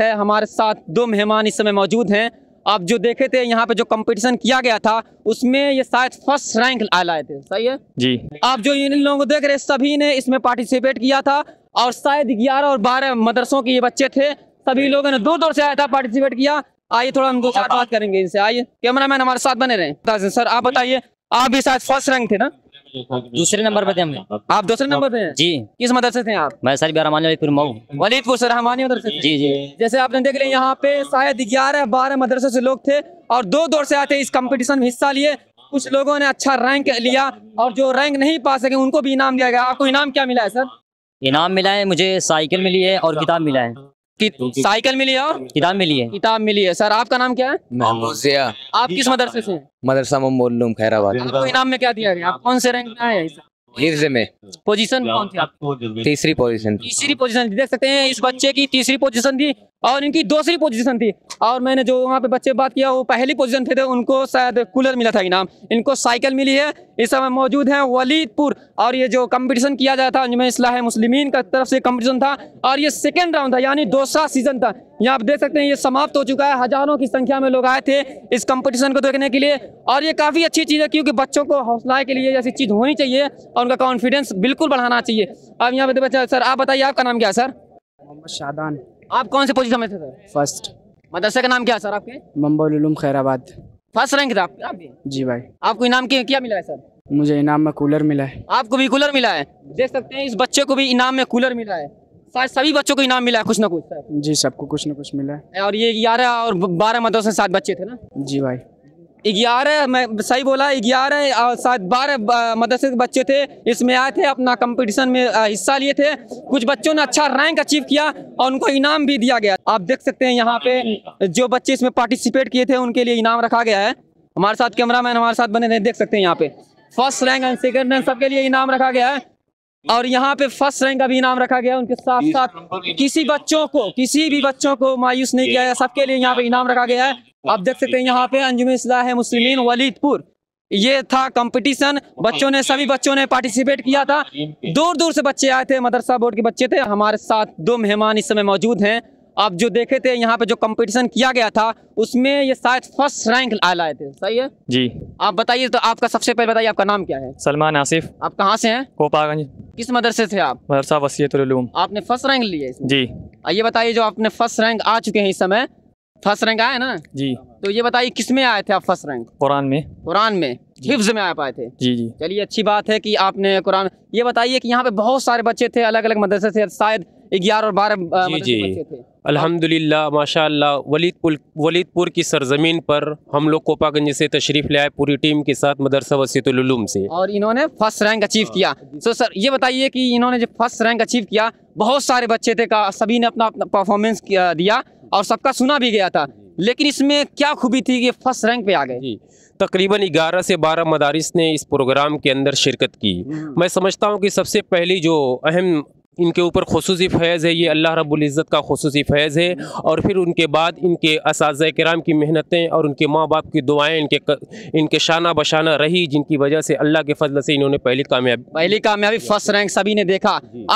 है हमारे साथ दो मेहमान इस समय मौजूद हैं आप जो देखे थे यहाँ पे जो कंपटीशन किया गया था उसमें ये शायद फर्स्ट रैंक लाए थे सही है जी आप जो इन लोगों को देख रहे सभी ने इसमें पार्टिसिपेट किया था और शायद ग्यारह और बारह मदरसों के ये बच्चे थे सभी लोगों ने दो दौर से आया था पार्टिसिपेट किया आइए थोड़ा हम दो बात करेंगे इनसे आइए कैमरा मैन हमारे साथ बने रहे सर आप बताइए आप भी शायद फर्स्ट रैंक थे ना दूसरे नंबर पे थे हमने आप दूसरे नंबर पे जी किस मदरसे थे आप मैं सर बिहार फिर मऊ वलीदपुर सर हमानी मदरसे जी जी जैसे आपने देख लिया यहाँ पे शायद ग्यारह बारह मदरसे से लोग थे और दो दौर से आते इस कंपटीशन में हिस्सा लिए कुछ लोगों ने अच्छा रैंक लिया और जो रैंक नहीं पा सके उनको भी इनाम दिया गया आपको इनाम क्या मिला है सर इनाम मिला है मुझे साइकिल मिली है और किताब मिला है साइकिल मिली है और किताब मिली है किताब मिली है सर आपका नाम क्या है आप किस मदरसे से मदरसा मोमोलूम खैराबाद आपको इनाम में क्या दिया गया आप कौन से रैंक में आए हिफ्ज में पोजीशन कौन थी आपको तीसरी पोजीशन तीसरी पोजीशन देख सकते हैं इस बच्चे की तीसरी पोजीशन थी और इनकी दूसरी पोजीशन थी और मैंने जो वहाँ पे बच्चे बात किया वो पहली पोजीशन थे, थे तो उनको शायद कूलर मिला था इनाम इनको साइकिल मिली है इस समय मौजूद है वलीदपुर और ये जो कंपटीशन किया जाता था उनमें इसलाह मुस्लिमीन का तरफ से कंपटीशन था और ये सेकेंड राउंड था यानी दूसरा सीजन था यहाँ आप देख सकते हैं ये समाप्त हो चुका है हजारों की संख्या में लोग आए थे इस कंपटीशन को देखने के लिए और ये काफ़ी अच्छी चीज़ है क्योंकि बच्चों को हौसलाए के लिए ऐसी चीज़ होनी चाहिए और उनका कॉन्फिडेंस बिल्कुल बढ़ाना चाहिए अब यहाँ पे देखो अच्छा, सर आप बताइए आपका नाम क्या सर मोहम्मद शादान आप कौन से पोजिशन में थे सर फर्स्ट मदरसे का नाम क्या सर आपके मम्बोलूम खैराबाद फर्स्ट रैंक था जी भाई आपको इनाम क्या मिला है सर मुझे इनाम में कूलर मिला है आपको भी कूलर मिला है देख सकते हैं इस बच्चे को भी इनाम में कूलर मिला है शायद सभी बच्चों को इनाम मिला है कुछ ना कुछ सर जी सबको कुछ ना कुछ मिला है और ये ग्यारह और बारह मदरसों से सात बच्चे थे ना जी भाई ग्यारह मैं सही बोला ग्यारह सात बारह मदरसे के बच्चे थे इसमें आए थे अपना कंपटीशन में हिस्सा लिए थे कुछ बच्चों ने अच्छा रैंक अचीव किया और उनको इनाम भी दिया गया आप देख सकते हैं यहाँ पे जो बच्चे इसमें पार्टिसिपेट किए थे उनके लिए इनाम रखा गया है हमारे साथ कैमरा मैन हमारे साथ बने थे देख सकते हैं यहाँ पे first rank and second rank सबके लिए इनाम रखा गया है और यहाँ पे फर्स्ट रैंक का भी इनाम रखा गया उनके साथ साथ किसी बच्चों को किसी भी बच्चों को मायूस नहीं किया गया सबके लिए यहाँ पे इनाम रखा गया है आप देख सकते हैं यहाँ पे अंजुम इसलाह है मुस्लिम वलीदपुर ये था कंपटीशन बच्चों ने सभी बच्चों ने पार्टिसिपेट किया था दूर दूर से बच्चे आए थे मदरसा बोर्ड के बच्चे थे हमारे साथ दो मेहमान इस समय मौजूद हैं आप जो देखे थे यहाँ पे जो कंपटीशन किया गया था उसमें ये शायद फर्स्ट रैंक लाए थे सही है जी आप बताइए तो आपका सबसे पहले बताइए आपका नाम क्या है सलमान आसिफ आप कहाँ से हैं कोपागंज किस मदरसे थे आप मदरसा वसीयतलूम आपने फर्स्ट रैंक लिए जी ये बताइए जो आपने फर्स्ट रैंक आ चुके हैं इस समय फर्स्ट रैंक आया ना जी तो ये बताइए किस में आए थे आप फर्स्ट रैंक कुरान में कुरान में हिफ्ज में आ पाए थे जी जी चलिए अच्छी बात है कि आपने कुरान ये बताइए कि यहाँ पे बहुत सारे बच्चे थे अलग अलग मदरसे से शायद ग्यारह और बारह जी जी बच्चे थे अल्हम्दुलिल्लाह माशाल्लाह वलीदपुर वलीदपुर की सरजमीन पर हम लोग कोपागंज से तशरीफ ले आए पूरी टीम के साथ मदरसा वसीतुलूम से और इन्होंने फर्स्ट रैंक अचीव हाँ। किया सो सर ये बताइए कि इन्होंने जो फर्स्ट रैंक अचीव किया बहुत सारे बच्चे थे का सभी ने अपना अपना परफॉर्मेंस दिया और सबका सुना भी गया था लेकिन इसमें क्या खूबी थी कि फर्स्ट रैंक पे आ गए तकरीबन 11 से 12 मदारिस ने इस प्रोग्राम के अंदर शिरकत की हम्म। मैं समझता हूँ कि सबसे पहली जो अहम इनके ऊपर खसूस फैज़ है ये अल्लाह रब्ज़त का खसूस फैज़ है और फिर उनके बाद इनके इस कराम की मेहनतें और उनके माँ बाप की दुआएं इनके इनके शाना बशाना रही जिनकी वजह से अल्लाह के फजल से इन्होंने पहली कामयाबी पहली कामयाबी फर्स्ट रैंक सभी ने देखा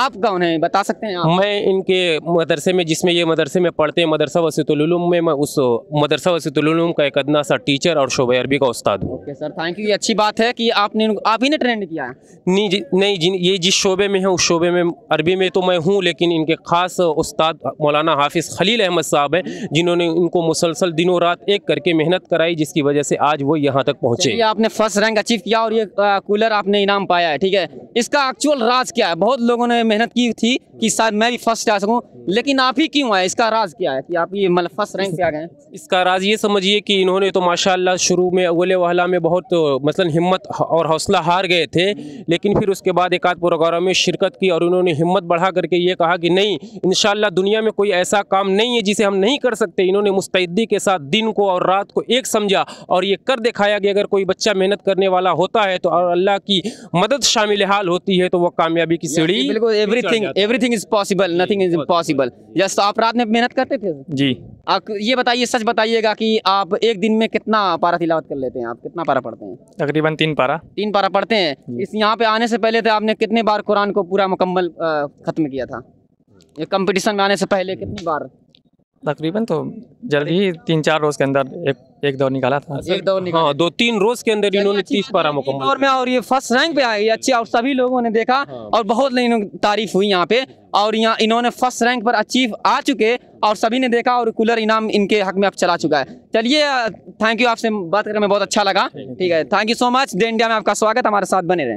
आप कौन है बता सकते हैं मैं इनके मदरसे में जिसमें ये मदरसे में पढ़ते हैं मदरसा वसीतुलूम में मैं उस मदरसा वसीतुलूम का एक अदना सा टीचर और शोब अरबी का उस्ताद हूँ सर थैंक यू ये अच्छी बात है कि आपने आप ही ने ट्रेंड किया नहीं नहीं ये जिस शोबे में है उस शोबे में अरबी अरबी में तो मैं हूँ लेकिन इनके ख़ास उस्ताद मौलाना हाफिज़ खलील अहमद साहब हैं जिन्होंने इनको मुसलसल दिनों रात एक करके मेहनत कराई जिसकी वजह से आज वो यहाँ तक पहुँचे आपने फर्स्ट रैंक अचीव किया और ये कूलर आपने इनाम पाया है ठीक है इसका एक्चुअल राज क्या है बहुत लोगों ने मेहनत की थी कि शायद मैं भी फर्स्ट आ सकूं लेकिन आप ही क्यों आए इसका राज क्या है कि आप ये मतलब फर्स्ट रैंक पे आ गए इसका राज ये समझिए कि इन्होंने तो माशाल्लाह शुरू में अवले वहला में बहुत मतलब हिम्मत और हौसला हार गए थे लेकिन फिर उसके बाद एक आध प्रोग्राम में शिरकत की और उन्होंने हिम्मत बढ़ा करके ये कहा कि नहीं इन दुनिया में कोई ऐसा काम नहीं है जिसे हम नहीं कर सकते इन्होंने मुस्तैदी के साथ दिन को और रात को एक समझा और ये कर दिखाया कि अगर कोई बच्चा मेहनत करने वाला होता है तो अल्लाह की मदद शामिल हाल सफल होती है तो वो कामयाबी की सीढ़ी बिल्कुल everything everything is possible nothing is impossible just आप रात में मेहनत करते थे जी आप ये बताइए सच बताइएगा कि आप एक दिन में कितना पारा तिलावत कर लेते हैं आप कितना पारा पढ़ते हैं तकरीबन तीन पारा तीन पारा पढ़ते हैं इस यहाँ पे आने से पहले तो आपने कितने बार कुरान को पूरा मुकम्मल ख़त्म किया था ये कंपटीशन में आने से पहले कितनी बार तकरीबन तो जल्द ही तीन चार रोज के अंदर एक एक दौर निकाला था एक दौर निकाला हाँ, दो तीन रोज के अंदर इन्होंने तीस पारा मुकम्मल और मैं और ये फर्स्ट रैंक पे आए अच्छी और सभी लोगों ने देखा हाँ। और बहुत तारीफ हुई यहाँ पे और यहाँ इन्होंने फर्स्ट रैंक पर अचीव आ चुके और सभी ने देखा और कूलर इनाम इनके हक में अब चला चुका है चलिए थैंक uh, यू आपसे बात करें बहुत अच्छा लगा ठीक है thank you so much day India में आपका स्वागत हमारे साथ बने रहे